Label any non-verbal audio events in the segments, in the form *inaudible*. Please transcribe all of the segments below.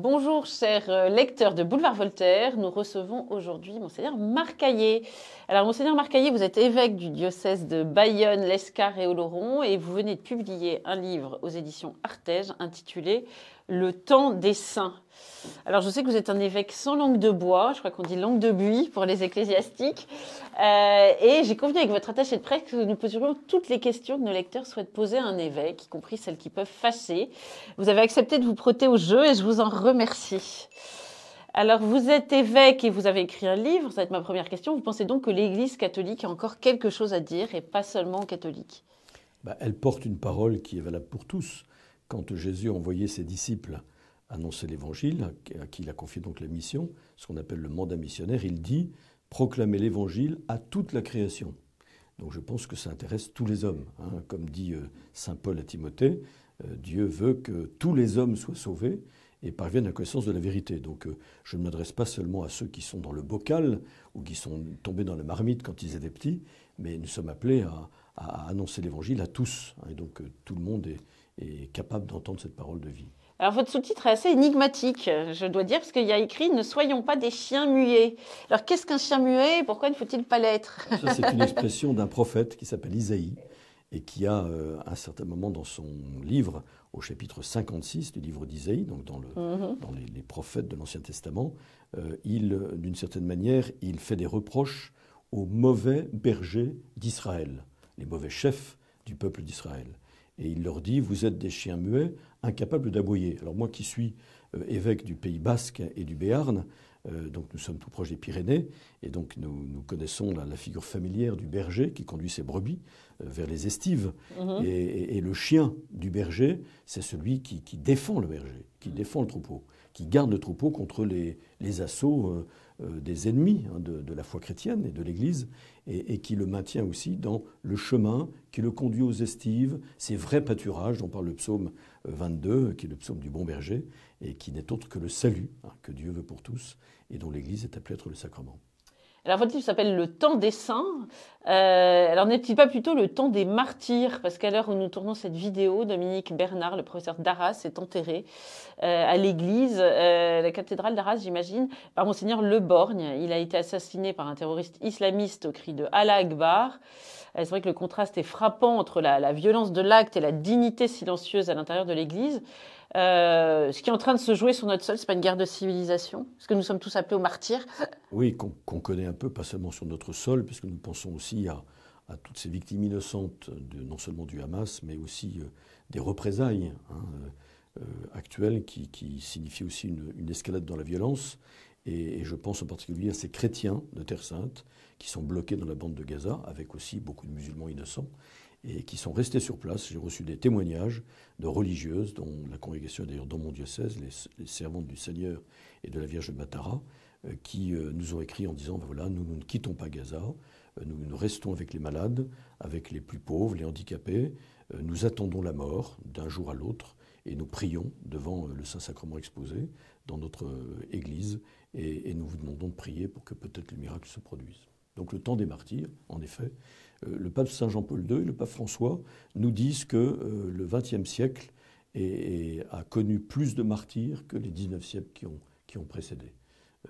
Bonjour chers euh, lecteurs de Boulevard Voltaire, nous recevons aujourd'hui monseigneur Marcaillé. Alors monseigneur Marcaillé, vous êtes évêque du diocèse de Bayonne, l'Escar et Oloron et vous venez de publier un livre aux éditions Artege intitulé le temps des saints. Alors, je sais que vous êtes un évêque sans langue de bois, je crois qu'on dit langue de buis pour les ecclésiastiques. Euh, et j'ai convenu avec votre attaché de presse que nous poserions toutes les questions que nos lecteurs souhaitent poser à un évêque, y compris celles qui peuvent fâcher. Vous avez accepté de vous prêter au jeu et je vous en remercie. Alors, vous êtes évêque et vous avez écrit un livre, ça va être ma première question. Vous pensez donc que l'Église catholique a encore quelque chose à dire et pas seulement catholique bah, Elle porte une parole qui est valable pour tous quand Jésus a envoyé ses disciples annoncer l'Évangile, à qui il a confié donc la mission, ce qu'on appelle le mandat missionnaire, il dit Proclamez l'Évangile à toute la création. Donc je pense que ça intéresse tous les hommes. Hein. Comme dit euh, Saint Paul à Timothée, euh, Dieu veut que tous les hommes soient sauvés et parviennent à connaissance de la vérité. Donc euh, je ne m'adresse pas seulement à ceux qui sont dans le bocal ou qui sont tombés dans la marmite quand ils étaient petits, mais nous sommes appelés à, annoncer l'Évangile à tous. Hein. Et donc tout le monde est, et capable d'entendre cette parole de vie. Alors votre sous-titre est assez énigmatique, je dois dire, parce qu'il y a écrit Ne soyons pas des chiens muets. Alors qu'est-ce qu'un chien muet et pourquoi ne faut-il pas l'être c'est une expression d'un prophète qui s'appelle Isaïe et qui a, à euh, un certain moment dans son livre, au chapitre 56 du livre d'Isaïe, donc dans, mhm. les, prophètes de l'Ancien Testament, euh, il, d'une certaine manière, il fait des reproches aux mauvais bergers d'Israël, les mauvais chefs du peuple d'Israël. Et il leur dit, vous êtes des chiens muets, incapables d'aboyer. Alors moi qui suis euh, évêque du Pays Basque et du Béarn, euh, donc nous sommes tout proches des Pyrénées, et donc nous, nous connaissons la, figure familière du berger qui conduit ses brebis euh, vers les estives. Mhm. Et, le chien du berger, c'est celui qui, défend le berger, qui mhm. défend le troupeau, qui garde le troupeau contre les assauts euh, des ennemis hein, de, la foi chrétienne et de l'Église, et, qui le maintient aussi dans le chemin qui le conduit aux estives, ces vrais pâturages dont parle le psaume 22, euh, qui est le psaume du bon berger, et qui n'est autre que le salut hein, que Dieu veut pour tous, et dont l'Église est appelée être le sacrement. Alors votre livre s'appelle Le temps des saints. Euh, alors n'est-il pas plutôt le temps des martyrs Parce qu'à l'heure où nous tournons cette vidéo, Dominique Bernard, le professeur d'Arras, est enterré euh, à l'église, euh, la cathédrale d'Arras, j'imagine, par monseigneur Le Borgne. Il a été assassiné par un terroriste islamiste au cri de Allah Akbar. C'est vrai que le contraste est frappant entre la violence de l'acte et la dignité silencieuse à l'intérieur de l'église. Euh, ce qui est en train de se jouer sur notre sol, n'est pas une guerre de civilisation Est-ce que nous sommes tous appelés aux martyrs *laughs* Oui, qu'on connaît un peu, pas seulement sur notre sol, puisque nous pensons aussi à, toutes ces victimes innocentes, non seulement du Hamas, mais aussi euh, des représailles hein, euh, actuelles qui, signifient aussi une, escalade dans la violence. et, je pense en particulier à ces chrétiens de Terre Sainte qui sont bloqués dans la bande de Gaza, avec aussi beaucoup de musulmans innocents et qui sont restés sur place. J'ai reçu des témoignages de religieuses, dont la congrégation d'ailleurs dans mon diocèse, les, servantes du Seigneur et de la Vierge de Matara, euh, qui euh, nous ont écrit en disant, ben voilà, nous, ne quittons pas Gaza, euh, nous, restons avec les malades, avec les plus pauvres, les handicapés, nous attendons la mort d'un jour à l'autre et nous prions devant le Saint-Sacrement exposé dans notre Église et, et nous vous demandons de prier pour que peut-être le miracle se produise. Donc le temps des martyrs, en effet, euh, le pape Saint Jean-Paul II et le pape François nous disent que euh, le XXe siècle a connu plus de martyrs que les 19 siècles qui ont, qui ont précédé.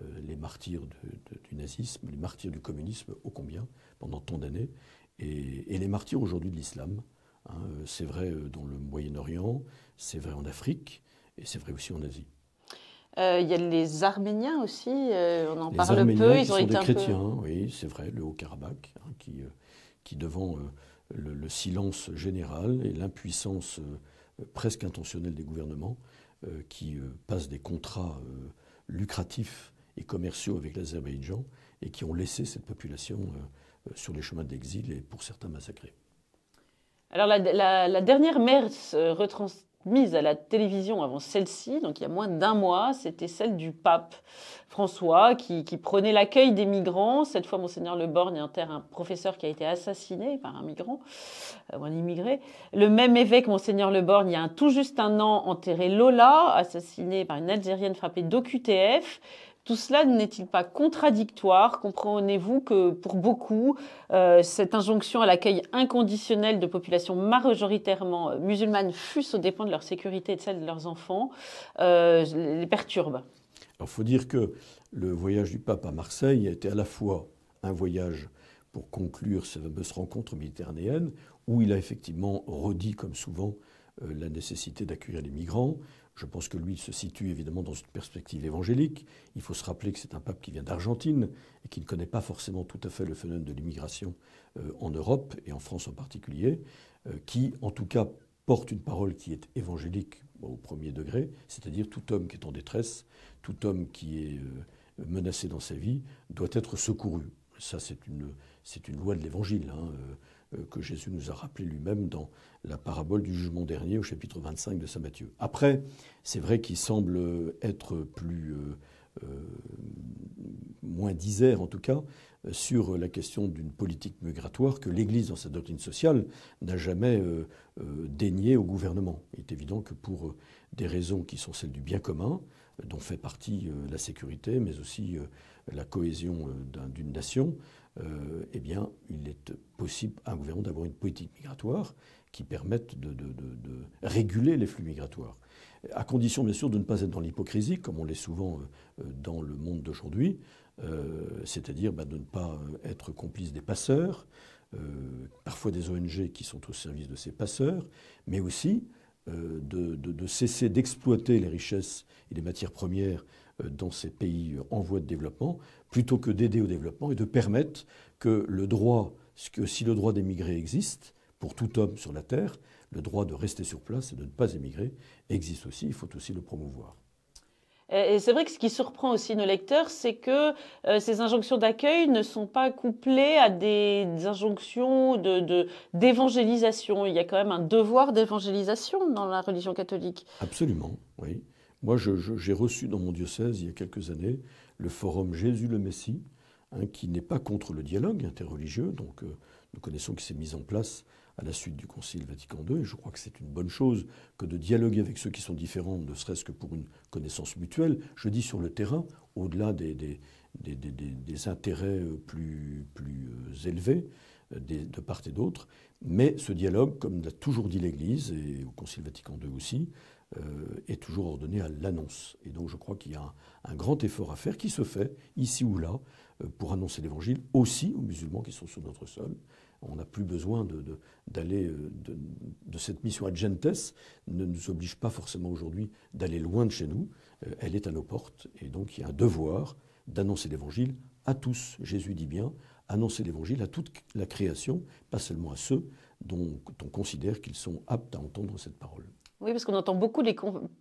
Euh, les martyrs du nazisme, les martyrs du communisme, ô combien, pendant tant d'années, et, les martyrs aujourd'hui de l'islam. Hein, c'est vrai dans le Moyen-Orient, c'est vrai en Afrique, et c'est vrai aussi en Asie. Il y a les Arméniens aussi, on en parle peu. Ils ont été un chrétiens, oui, c'est vrai, le Haut-Karabakh, hein, qui, qui, devant euh, le, silence général et l'impuissance euh, presque intentionnelle des gouvernements, euh, qui passent des contrats lucratifs et commerciaux avec l'Azerbaïdjan et qui ont laissé cette population sur les chemins d'exil et pour certains massacrés. Alors la, la, la dernière messe mise à la télévision avant celle-ci, donc il y a moins d'un mois, c'était celle du pape François qui, qui prenait l'accueil des migrants. Cette fois, Monseigneur Le Borgne enterre un professeur qui a été assassiné par un migrant euh, un immigré. Le même évêque, Monseigneur Le il y a un, tout juste un an, enterré Lola, assassinée par une Algérienne frappée d'OQTF. Tout cela n'est-il pas contradictoire Comprenez-vous que pour beaucoup, euh, cette injonction à l'accueil inconditionnel de populations majoritairement euh, musulmanes, fût aux dépens de leur sécurité et de celle de leurs enfants, euh, les perturbe Il faut dire que le voyage du pape à Marseille a été à la fois un voyage pour conclure cette fameuse rencontre méditerranéenne, où il a effectivement redit, comme souvent, la nécessité d'accueillir les migrants, je pense que lui se situe évidemment dans une perspective évangélique. Il faut se rappeler que c'est un pape qui vient d'Argentine et qui ne connaît pas forcément tout à fait le phénomène de l'immigration euh, en Europe et en France en particulier, euh, qui en tout cas porte une parole qui est évangélique au premier degré, c'est-à-dire tout homme qui est en détresse, tout homme qui est euh, menacé dans sa vie doit être secouru. Ça, c'est une, une loi de l'Évangile. Hein, euh, que Jésus nous a rappelé lui-même dans la parabole du jugement dernier au chapitre 25 de Saint Matthieu. Après, c'est vrai qu'il semble être plus euh, euh, moins disert en tout cas sur la question d'une politique migratoire que l'Église, dans sa doctrine sociale, n'a jamais au gouvernement. Il est évident que pour des raisons qui sont celles du bien commun, dont fait partie la sécurité, mais aussi la cohésion d'une nation, euh, eh bien, il est possible à un gouvernement d'avoir une politique migratoire qui permette de, réguler les flux migratoires. À condition, bien sûr, de ne pas être dans l'hypocrisie, comme on l'est souvent euh, euh, dans le monde d'aujourd'hui, c'est-à-dire bah, de ne pas être complice des passeurs, parfois des ONG qui sont au service de ces passeurs, mais aussi de, cesser d'exploiter les richesses et les matières premières euh, dans ces pays en voie de développement, plutôt que d'aider au développement et de permettre que le droit, que si le droit d'émigrer existe, pour tout homme sur la Terre, le droit de rester sur place et de ne pas émigrer existe aussi, il faut aussi le promouvoir. Et c'est vrai que ce qui surprend aussi nos lecteurs, c'est que euh, ces injonctions d'accueil ne sont pas couplées à des, injonctions d'évangélisation. De, d'évangélisation. Il y a quand même un devoir d'évangélisation dans la religion catholique. Absolument, oui. Moi, j'ai reçu dans mon diocèse, il y a quelques années, le forum Jésus le Messie, hein, qui n'est pas contre le dialogue interreligieux. Donc, euh, nous connaissons qu'il s'est mis en place à la suite du Concile Vatican II. Et je crois que c'est une bonne chose que de dialoguer avec ceux qui sont différents, ne serait-ce que pour une connaissance mutuelle. Je dis sur le terrain, au-delà des, intérêts euh, plus, plus euh, élevés de part et d'autre. Mais ce dialogue, comme l'a toujours dit l'Église, et au Concile Vatican II aussi, euh, est toujours ordonné à l'annonce. Et donc je crois qu'il y a un, grand effort à faire qui se fait ici ou là euh, pour annoncer l'Évangile aussi aux musulmans qui sont sur notre sol. On n'a plus besoin d'aller euh, de, de, cette mission à Gentes, ne nous oblige pas forcément aujourd'hui d'aller loin de chez nous. elle est à nos portes et donc il y a un devoir d'annoncer l'Évangile à tous. Jésus dit bien, annoncer l'Évangile à toute la création, pas seulement à ceux dont on considère qu'ils sont aptes à entendre cette parole. Oui, parce qu'on entend beaucoup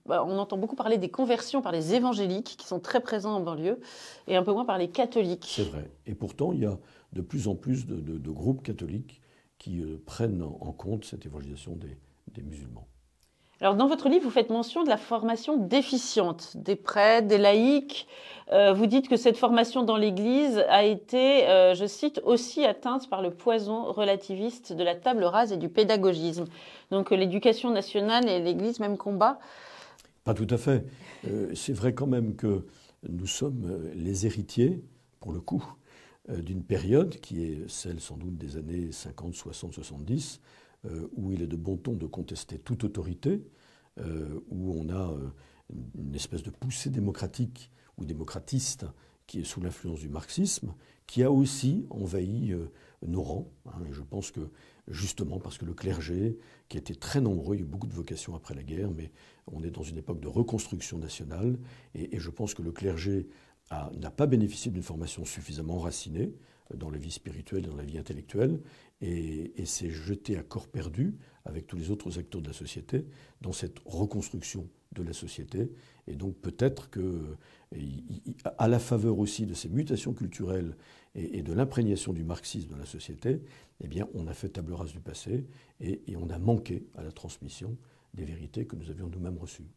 bah, on entend beaucoup parler des conversions par les évangéliques qui sont très présents en banlieue et un peu moins par les catholiques. C'est vrai. Et pourtant, il y a de plus en plus de, groupes catholiques qui euh, prennent en compte cette évangélisation des musulmans. Alors, dans votre livre, vous faites mention de la formation déficiente des prêtres, des laïcs. Euh, vous dites que cette formation dans l'Église a été, euh, je cite, aussi atteinte par le poison relativiste de la table rase et du pédagogisme. Donc, euh, l'éducation nationale et l'Église, même combat Pas tout à fait. C'est vrai quand même que nous sommes les héritiers, pour le coup, d'une période qui est celle sans doute des années 50, 60, 70 euh, où il est de bon ton de contester toute autorité, euh, où on a euh, une espèce de poussée démocratique ou démocratiste qui est sous l'influence du marxisme, qui a aussi envahi nos rangs. Hein, et je pense que justement parce que le clergé, qui était très nombreux, il y a eu beaucoup de vocations après la guerre, mais on est dans une époque de reconstruction nationale, et, et je pense que le clergé n'a pas bénéficié d'une formation suffisamment enracinée, dans la vie spirituelle, dans la vie intellectuelle, et, s'est jeté à corps perdu avec tous les autres acteurs de la société dans cette reconstruction de la société. Et donc peut-être que, à la faveur aussi de ces mutations culturelles et, de l'imprégnation du marxisme dans la société, eh on a fait table rase du passé et on a manqué à la transmission des vérités que nous avions nous-mêmes reçues.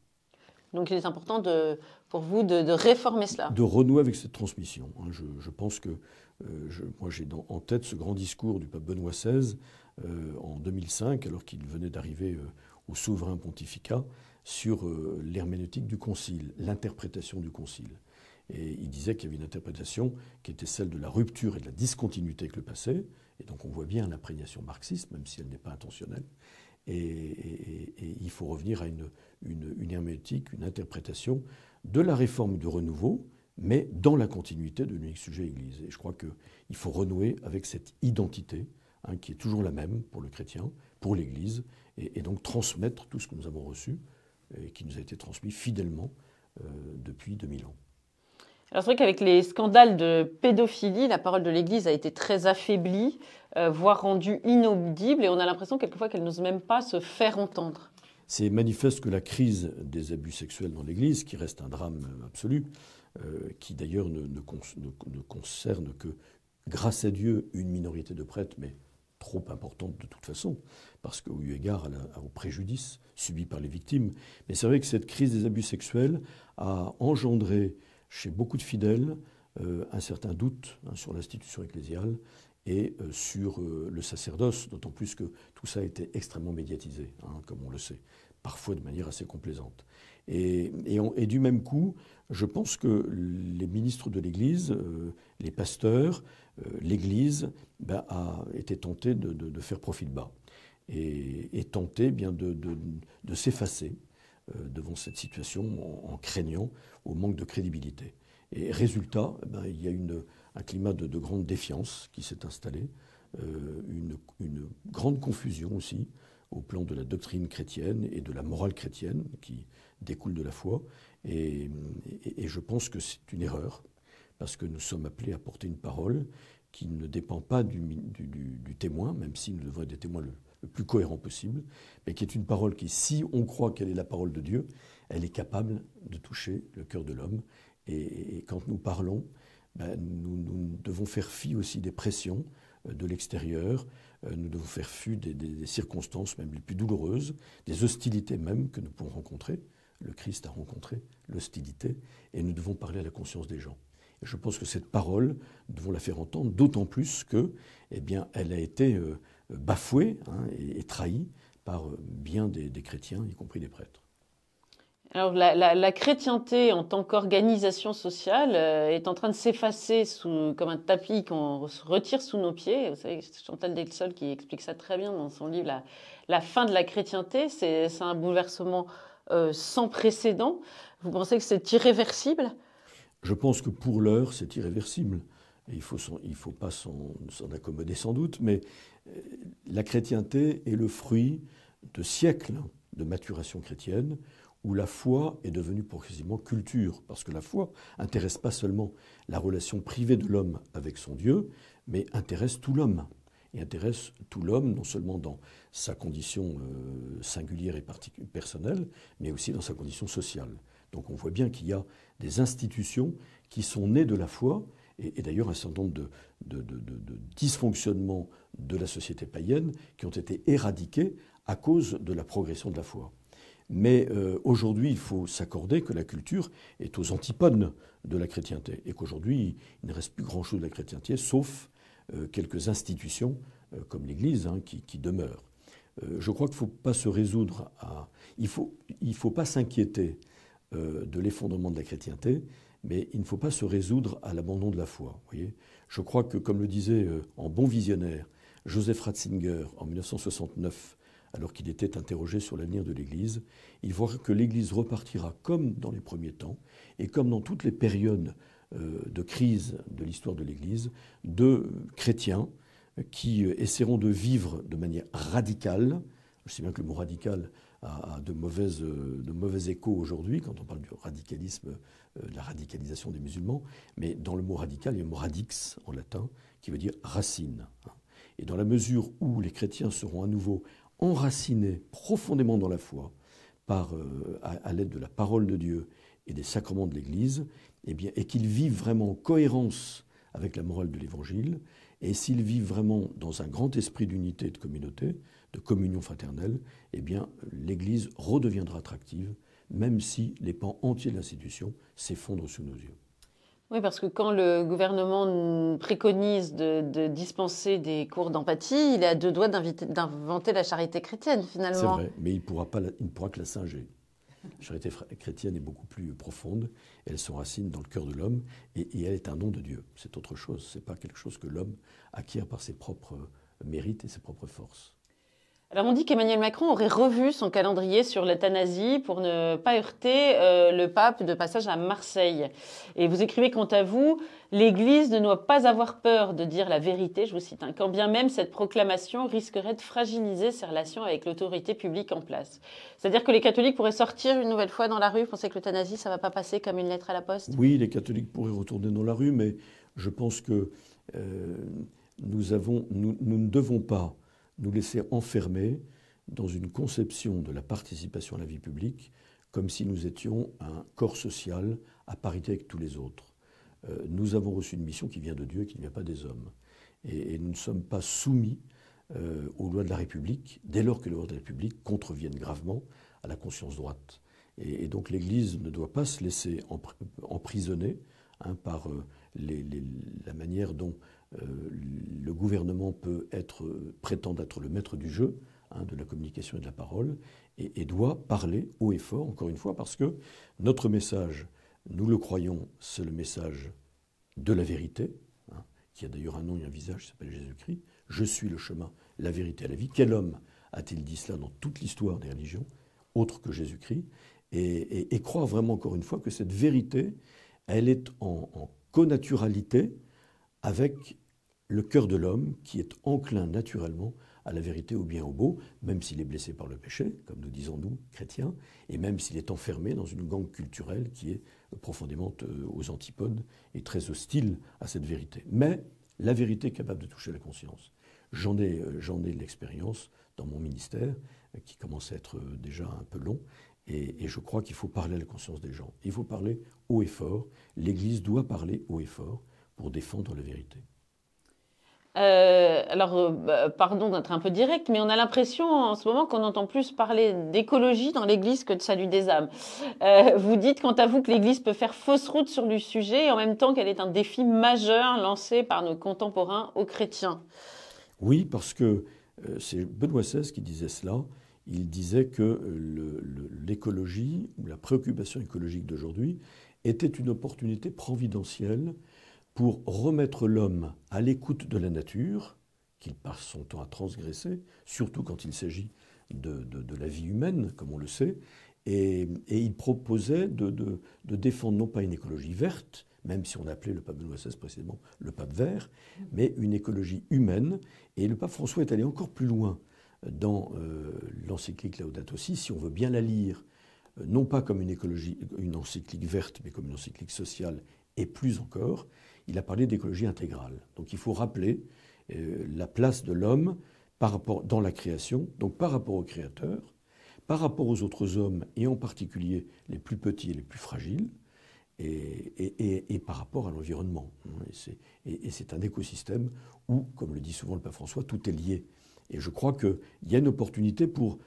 Donc il est important de, pour vous de, réformer cela. De renouer avec cette transmission. Hein. Je, pense que euh, je, moi j'ai en tête ce grand discours du pape Benoît XVI euh, en 2005, alors qu'il venait d'arriver euh, au souverain pontificat, sur l'herméneutique du concile, l'interprétation du concile. Et il disait qu'il y avait une interprétation qui était celle de la rupture et de la discontinuité avec le passé. Et donc on voit bien l'imprégnation marxiste, même si elle n'est pas intentionnelle. et, il faut revenir à une, une, hermétique, une interprétation de la réforme du renouveau, mais dans la continuité de l'unique sujet Église. Et je crois qu'il faut renouer avec cette identité hein, qui est toujours la même pour le chrétien, pour l'Église, et, donc transmettre tout ce que nous avons reçu et qui nous a été transmis fidèlement euh, depuis 2000 ans. Alors c'est vrai qu'avec les scandales de pédophilie, la parole de l'Église a été très affaiblie, euh, voire rendue inaudible, et on a l'impression quelquefois qu'elle n'ose même pas se faire entendre. C'est manifeste que la crise des abus sexuels dans l'Église, qui reste un drame absolu, euh, qui d'ailleurs ne, concerne que, grâce à Dieu, une minorité de prêtres, mais trop importante de toute façon, parce qu'au eu égard au préjudice subi par les victimes. Mais c'est vrai que cette crise des abus sexuels a engendré chez beaucoup de fidèles euh, un certain doute hein, sur l'institution ecclésiale et euh, sur euh, le sacerdoce, d'autant plus que tout ça a été extrêmement médiatisé, hein, comme on le sait, parfois de manière assez complaisante. Et, et, du même coup, je pense que les ministres de l'Église, euh, les pasteurs, l'Église bah, a été tentée de, de, de, bas et, et tentée eh bien de, s'effacer devant cette situation en, craignant au manque de crédibilité. Et résultat, eh ben, il y a une un climat de, grande défiance qui s'est installé, euh, une, grande confusion aussi au plan de la doctrine chrétienne et de la morale chrétienne qui découle de la foi. Et, je pense que c'est une erreur, parce que nous sommes appelés à porter une parole qui ne dépend pas du, du, témoin, même si nous devons être des témoins le, plus cohérent possible, mais qui est une parole qui, si on croit qu'elle est la parole de Dieu, elle est capable de toucher le cœur de l'homme. et, quand nous parlons, ben, nous, devons faire fi aussi des pressions euh, de l'extérieur, euh, nous devons faire fi des, circonstances même les plus douloureuses, des hostilités même que nous pouvons rencontrer. Le Christ a rencontré l'hostilité et nous devons parler à la conscience des gens. Et je pense que cette parole, nous devons la faire entendre, d'autant plus que, eh bien, elle a été euh, bafouée hein, et, trahie par bien des chrétiens, y compris des prêtres. Alors la, chrétienté en tant qu'organisation sociale euh, est en train de s'effacer comme un tapis qu'on se retire sous nos pieds. Vous savez, Chantal Delsol qui explique ça très bien dans son livre La, fin de la chrétienté, c'est un bouleversement euh, sans précédent. Vous pensez que c'est irréversible Je pense que pour l'heure, c'est irréversible. il ne faut pas s'en accommoder sans doute, mais euh, la chrétienté est le fruit de siècles de maturation chrétienne où la foi est devenue progressivement culture, parce que la foi intéresse pas seulement la relation privée de l'homme avec son Dieu, mais intéresse tout l'homme. Et intéresse tout l'homme, non seulement dans sa condition euh, singulière et personnelle, mais aussi dans sa condition sociale. Donc on voit bien qu'il y a des institutions qui sont nées de la foi, et, d'ailleurs un certain nombre de, de dysfonctionnements de la société païenne qui ont été éradiqués à cause de la progression de la foi. Mais euh, aujourd'hui, il faut s'accorder que la culture est aux antipodes de la chrétienté et qu'aujourd'hui, il ne reste plus grand-chose de la chrétienté, sauf euh, quelques institutions euh, comme l'Église hein, qui, demeurent. je crois qu'il ne faut pas se résoudre à... Il faut, il faut pas s'inquiéter de l'effondrement de la chrétienté, mais il ne faut pas se résoudre à l'abandon de la foi. Voyez je crois que, comme le disait en bon visionnaire Joseph Ratzinger en 1969, alors qu'il était interrogé sur l'avenir de l'Église, il voit que l'Église repartira comme dans les premiers temps et comme dans toutes les périodes euh, de crise de l'histoire de l'Église, de chrétiens qui euh, essaieront de vivre de manière radicale. Je sais bien que le mot radical a, de, euh, de mauvais échos aujourd'hui quand on parle du radicalisme, de la radicalisation des musulmans, mais dans le mot radical, il y a le mot radix en latin qui veut dire racine. Hein. Et dans la mesure où les chrétiens seront à nouveau enracinés profondément dans la foi, par, euh, à, l'aide de la parole de Dieu et des sacrements de l'Église, eh et qu'ils vivent vraiment en cohérence avec la morale de l'Évangile, et s'ils vivent vraiment dans un grand esprit d'unité et de communauté, de communion fraternelle, eh bien, l'Église redeviendra attractive, même si les pans entiers de l'institution s'effondrent sous nos yeux. Oui, parce que quand le gouvernement préconise de, dispenser des cours d'empathie, il est à deux doigts d'inventer la charité chrétienne, finalement. C'est vrai, mais il ne pourra, pas la, que la singer. La charité chrétienne est beaucoup plus profonde, elle s'enracine dans le cœur de l'homme et, elle est un don de Dieu. C'est autre chose, ce n'est pas quelque chose que l'homme acquiert par ses propres mérites et ses propres forces. Alors on dit qu'Emmanuel Macron aurait revu son calendrier sur l'euthanasie pour ne pas heurter euh, le pape de passage à Marseille. Et vous écrivez quant à vous, l'Église ne doit pas avoir peur de dire la vérité, je vous cite, hein, quand bien même cette proclamation risquerait de fragiliser ses relations avec l'autorité publique en place. C'est-à-dire que les catholiques pourraient sortir une nouvelle fois dans la rue, vous pensez que l'euthanasie, ça ne va pas passer comme une lettre à la poste Oui, les catholiques pourraient retourner dans la rue, mais je pense que euh, nous ne devons pas nous laisser enfermer dans une conception de la participation à la vie publique comme si nous étions un corps social à parité avec tous les autres. Euh, nous avons reçu une mission qui vient de Dieu et qui ne vient pas des hommes. Et, nous ne sommes pas soumis euh, aux lois de la République dès lors que les lois de la République contreviennent gravement à la conscience droite. Et, donc l'Église ne doit pas se laisser emprisonner hein, par euh, la manière dont euh, le gouvernement peut être, prétendre être le maître du jeu, hein, de la communication et de la parole, et, doit parler haut et fort, encore une fois, parce que notre message, nous le croyons, c'est le message de la vérité, hein, qui a d'ailleurs un nom et un visage, qui s'appelle Jésus-Christ. Je suis le chemin, la vérité et la vie. Quel homme a-t-il dit cela dans toute l'histoire des religions, autre que Jésus-Christ et, croit vraiment, encore une fois, que cette vérité, elle est en, en connaturalité avec le cœur de l'homme qui est enclin naturellement à la vérité au bien au beau, même s'il est blessé par le péché, comme nous disons nous, chrétiens, et même s'il est enfermé dans une gangue culturelle qui est profondément euh, aux antipodes et très hostile à cette vérité. Mais la vérité est capable de toucher la conscience. J'en ai, de euh, l'expérience dans mon ministère, euh, qui commence à être déjà un peu long, et, et, je crois qu'il faut parler à la conscience des gens. Il faut parler haut et fort. L'Église doit parler haut et fort pour défendre la vérité. Euh, alors, euh, bah, pardon d'être un peu direct, mais on a l'impression en ce moment qu'on entend plus parler d'écologie dans l'Église que de salut des âmes. Euh, vous dites quant à vous que l'Église peut faire fausse route sur le sujet, et en même temps qu'elle est un défi majeur lancé par nos contemporains aux chrétiens. Oui, parce que c'est Benoît XVI qui disait cela. Il disait que l'écologie, ou la préoccupation écologique d'aujourd'hui, était une opportunité providentielle pour remettre l'homme à l'écoute de la nature, qu'il passe son temps à transgresser, surtout quand il s'agit de, la vie humaine, comme on le sait, et, il proposait de, de, défendre non pas une écologie verte, même si on appelait le pape Benoît XVI précédemment le pape vert, mais une écologie humaine, et le pape François est allé encore plus loin dans euh, l'encyclique Laudato Si, si on veut bien la lire, euh, non pas comme une, une encyclique verte, mais comme une encyclique sociale, et plus encore, il a parlé d'écologie intégrale. Donc il faut rappeler euh, la place de l'homme dans la création, donc par rapport au Créateur, par rapport aux autres hommes, et en particulier les plus petits et les plus fragiles, et, par rapport à l'environnement. Hein, et c'est un écosystème où, comme le dit souvent le Pape François, tout est lié. Et je crois qu'il y a une opportunité pour,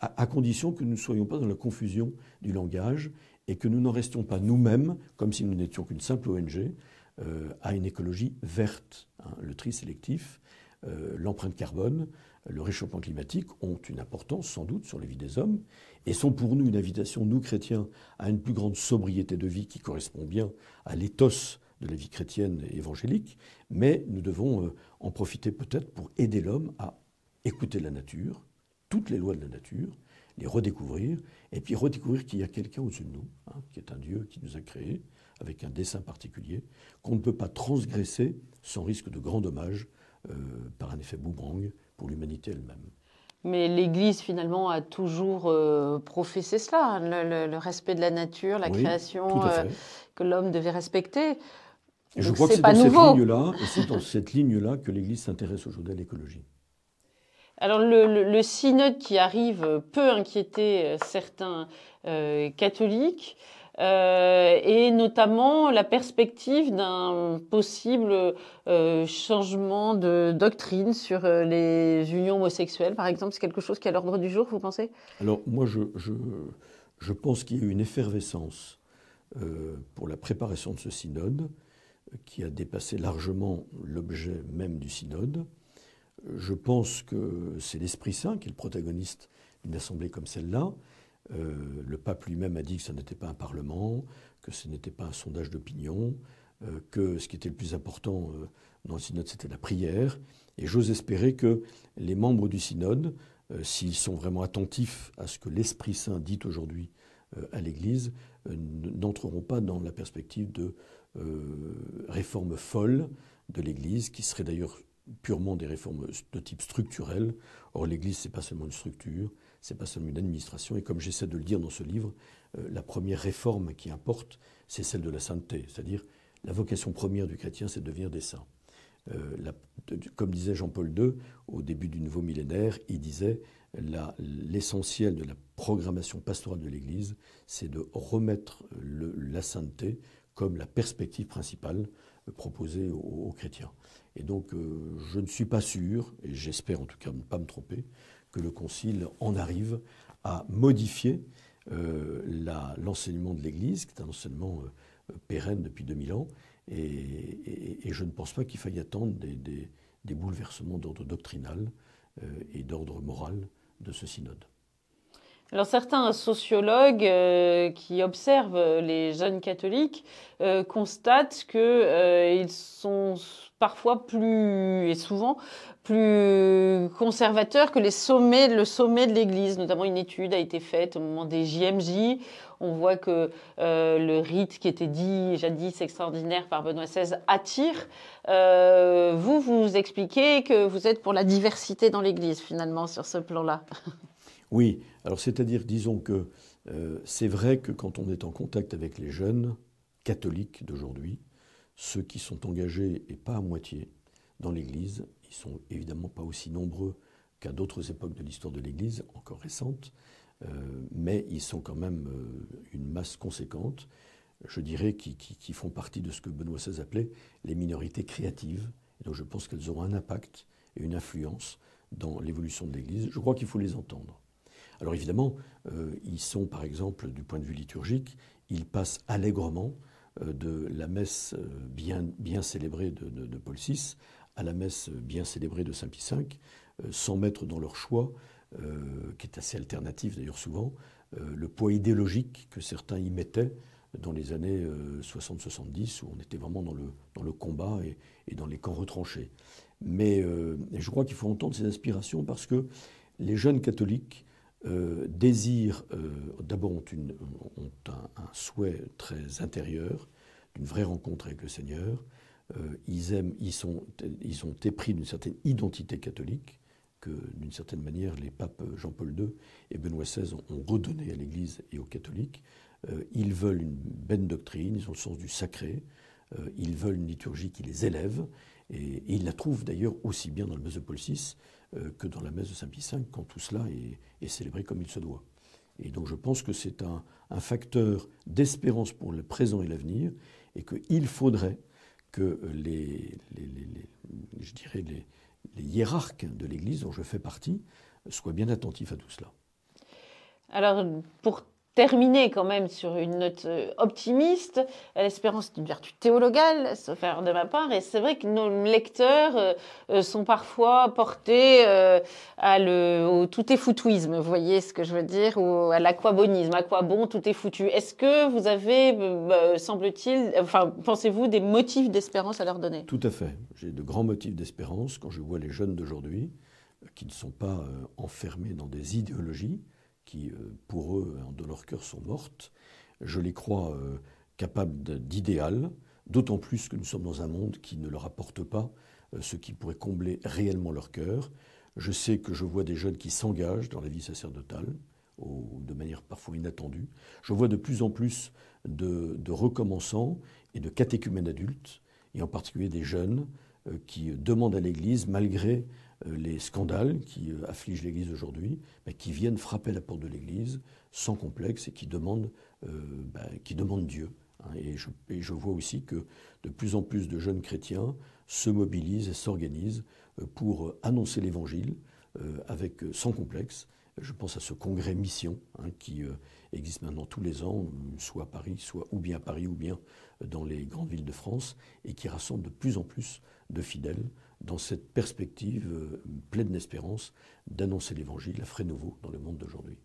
à condition que nous ne soyons pas dans la confusion du langage et que nous n'en restions pas nous-mêmes, comme si nous n'étions qu'une simple ONG, euh, à une écologie verte. Hein. Le tri sélectif, euh, l'empreinte carbone, le réchauffement climatique ont une importance sans doute sur la vie des hommes et sont pour nous une invitation, nous chrétiens, à une plus grande sobriété de vie qui correspond bien à l'éthos de la vie chrétienne et évangélique, mais nous devons euh, en profiter peut-être pour aider l'homme à écouter la nature, toutes les lois de la nature, les redécouvrir, et puis redécouvrir qu'il y a quelqu'un au-dessus de nous, hein, qui est un Dieu qui nous a créés, avec un dessin particulier, qu'on ne peut pas transgresser sans risque de grands dommages euh, par un effet boomerang pour l'humanité elle-même. Mais l'Église, finalement, a toujours euh, professé cela, hein, le, respect de la nature, la création euh, que l'homme devait respecter. je crois que c'est dans, cette ligne-là que l'Église s'intéresse aujourd'hui à l'écologie. Alors le, synode qui arrive peut inquiéter certains catholiques. Euh, et notamment la perspective d'un possible euh, changement de doctrine sur euh, les unions homosexuelles, par exemple. C'est quelque chose qui est à l'ordre du jour, vous pensez Alors moi, je, pense qu'il y a eu une effervescence pour la préparation de ce synode qui a dépassé largement l'objet même du synode. Je pense que c'est l'Esprit Saint qui est le protagoniste d'une assemblée comme celle-là, euh, le pape lui-même a dit que ce n'était pas un parlement, que ce n'était pas un sondage d'opinion, euh, que ce qui était le plus important euh, dans le synode, c'était la prière. Et j'ose espérer que les membres du synode, s'ils sont vraiment attentifs à ce que l'Esprit Saint dit aujourd'hui à l'Église, n'entreront pas dans la perspective de réformes folles de l'Église, qui seraient d'ailleurs purement des réformes de type structurel. Or, l'Église, ce n'est pas seulement une structure, c'est pas seulement une administration. Et comme j'essaie de le dire dans ce livre, euh, la première réforme qui importe, c'est celle de la sainteté. C'est-à-dire, la vocation première du chrétien, c'est de devenir des saints. Euh, comme disait Jean-Paul II au début du nouveau millénaire, il disait l'essentiel de la programmation pastorale de l'Église, c'est de remettre la sainteté comme la perspective principale euh, proposée aux, chrétiens. Et donc, je ne suis pas sûr, et j'espère en tout cas ne pas me tromper, que le Concile en arrive à modifier euh, l'enseignement de l'Église, qui est un enseignement euh, pérenne depuis 2000 ans, et, je ne pense pas qu'il faille attendre des, bouleversements d'ordre doctrinal euh, et d'ordre moral de ce synode. Alors certains sociologues qui observent les jeunes catholiques constatent qu'ils euh, sont parfois plus et souvent plus conservateur que les sommets, le sommet de l'Église. Notamment, une étude a été faite au moment des JMJ. On voit que euh, le rite qui était dit jadis extraordinaire par Benoît XVI attire. Euh, vous, vous expliquez que vous êtes pour la diversité dans l'Église, finalement, sur ce plan-là. *laughs* Oui, alors c'est-à-dire, disons que euh, c'est vrai que quand on est en contact avec les jeunes catholiques d'aujourd'hui, ceux qui sont engagés, et pas à moitié, dans l'Église, ils sont évidemment pas aussi nombreux qu'à d'autres époques de l'histoire de l'Église, encore récente, euh, mais ils sont quand même euh, une masse conséquente, je dirais, qui, font partie de ce que Benoît XVI appelait les minorités créatives. donc je pense qu'elles auront un impact et une influence dans l'évolution de l'Église. Je crois qu'il faut les entendre. Alors évidemment, euh, ils sont, par exemple, du point de vue liturgique, ils passent allègrement euh, de la messe euh, bien, bien célébrée de, Paul VI à la messe bien célébrée de Saint-Pie V, euh, sans mettre dans leur choix, qui est assez alternatif d'ailleurs souvent, le poids idéologique que certains y mettaient dans les années 60-70, où on était vraiment dans le, dans le combat et, et dans les camps retranchés. Mais je crois qu'il faut entendre ces inspirations parce que les jeunes catholiques euh, Désirent, euh, d'abord ont, un, souhait très intérieur d'une vraie rencontre avec le Seigneur. Euh, ils, aiment, ils, sont, ils épris d'une certaine identité catholique que, d'une certaine manière, les papes Jean-Paul II et Benoît XVI ont, ont redonné à l'Église et aux catholiques. ils veulent une bonne doctrine, ils ont le sens du sacré, ils veulent une liturgie qui les élève, et, il la trouve d'ailleurs aussi bien dans le messe de Paul VI que dans la messe de Saint-Pie V, quand tout cela est, célébré comme il se doit. Et donc je pense que c'est un, facteur d'espérance pour le présent et l'avenir, et qu'il faudrait que euh, les, les, je dirais les, hiérarques de l'Église dont je fais partie soient bien attentifs à tout cela. Alors, pour terminer quand même sur une note euh, optimiste. L'espérance est une vertu théologale, sauf faire de ma part, et c'est vrai que nos lecteurs euh, euh, sont parfois portés à au tout est foutouisme, vous voyez ce que je veux dire, ou à l'aquabonisme, à quoi bon, tout est foutu. Est-ce que vous avez, bah, semble-t-il, enfin, pensez-vous des motifs d'espérance à leur donner Tout à fait. J'ai de grands motifs d'espérance quand je vois les jeunes d'aujourd'hui qui ne sont pas enfermés dans des idéologies, qui, euh, pour eux, hein, de leur cœur, sont mortes. Je les crois euh, capables d'idéal, d'autant plus que nous sommes dans un monde qui ne leur apporte pas euh, ce qui pourrait combler réellement leur cœur. Je sais que je vois des jeunes qui s'engagent dans la vie sacerdotale, de manière parfois inattendue. Je vois de plus en plus de, de recommençants et de catéchumènes adultes, et en particulier des jeunes qui demandent à l'Église, malgré euh, les scandales qui euh, affligent l'Église aujourd'hui, mais qui viennent frapper la porte de l'Église sans complexe et qui demandent, euh, ben, qui demandent Dieu. Hein. Et je, vois aussi que de plus en plus de jeunes chrétiens se mobilisent et s'organisent pour annoncer l'Évangile avec sans complexe. Je pense à ce congrès Mission hein, qui existe maintenant tous les ans, soit à Paris, soit ou bien à Paris, ou bien dans les grandes villes de France, et qui rassemble de plus en plus de fidèles dans cette perspective euh, pleine d'espérance d'annoncer l'Évangile à frais nouveaux dans le monde d'aujourd'hui.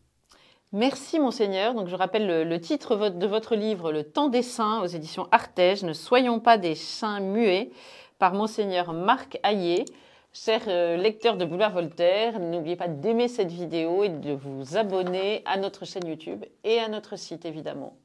Merci Monseigneur. Donc je rappelle le, titre de votre livre, Le temps des saints, aux éditions Artege, Ne soyons pas des saints muets, par Monseigneur Marc Haillé. Chers euh, lecteurs de Boulevard Voltaire, n'oubliez pas d'aimer cette vidéo et de vous abonner à notre chaîne YouTube et à notre site évidemment.